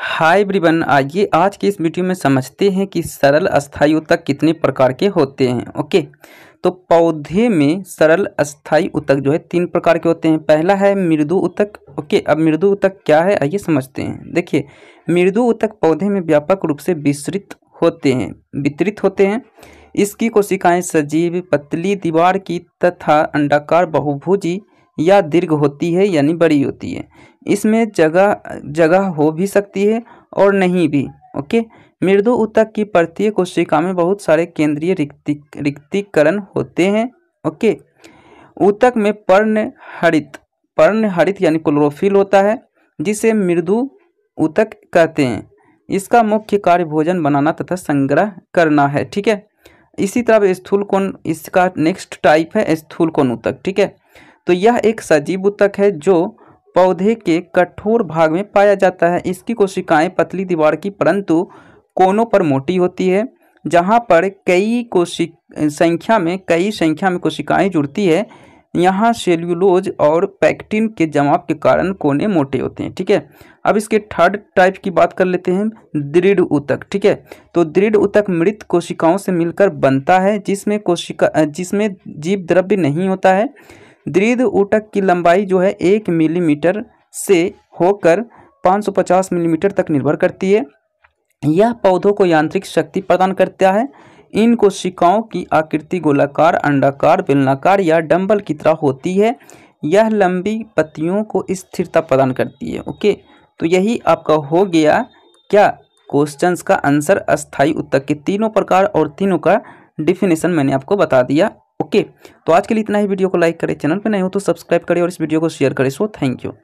हाय ब्रिबन आइए आज के इस वीडियो में समझते हैं कि सरल अस्थायी उतक कितने प्रकार के होते हैं ओके तो पौधे में सरल अस्थायी उतक जो है तीन प्रकार के होते हैं पहला है मृदु उतक ओके अब मृदु उतक क्या है आइए समझते हैं देखिए मृदु उतक पौधे में व्यापक रूप से विस्तृत होते हैं वितरित होते हैं इसकी कोशिकाएँ सजीव पतली दीवार की तथा अंडाकार बहुभुजी या दीर्घ होती है यानी बड़ी होती है इसमें जगह जगह हो भी सकती है और नहीं भी ओके मृदु उतक की प्रत्येक कोशिका में बहुत सारे केंद्रीय रिक्तिक रिक्तिकरण होते हैं ओके ऊतक में पर्ण हरित पर्ण हरित यानी क्लोरोफिल होता है जिसे मृदु उतक कहते हैं इसका मुख्य कार्य भोजन बनाना तथा संग्रह करना है ठीक है इसी तरह स्थूल कोण इसका नेक्स्ट टाइप है स्थूल कोण उतक ठीक है तो यह एक सजीव उत्तक है जो पौधे के कठोर भाग में पाया जाता है इसकी कोशिकाएं पतली दीवार की परंतु कोनों पर मोटी होती है जहाँ पर कई कोशिक संख्या में कई संख्या में कोशिकाएं जुड़ती है यहाँ सेल्यूलोज और पैक्टिन के जमाव के कारण कोने मोटे होते हैं ठीक है अब इसके थर्ड टाइप की बात कर लेते हैं दृढ़ उतक ठीक है तो दृढ़ उतक मृत कोशिकाओं से मिलकर बनता है जिसमें कोशिका जिसमें जीव द्रव्य नहीं होता है दीर्घ ऊतक की लंबाई जो है एक मिलीमीटर से होकर 550 मिलीमीटर तक निर्भर करती है यह पौधों को यांत्रिक शक्ति प्रदान करता है इन कोशिकाओं की आकृति गोलाकार अंडाकार बेलनाकार या डम्बल की तरह होती है यह लंबी पत्तियों को स्थिरता प्रदान करती है ओके तो यही आपका हो गया क्या क्वेश्चंस का आंसर अस्थाई उत्तक के तीनों प्रकार और तीनों का डिफिनेशन मैंने आपको बता दिया ओके तो आज के लिए इतना ही वीडियो को लाइक करें चैनल पर नहीं हो तो सब्सक्राइब करें और इस वीडियो को शेयर करें सो थैंक यू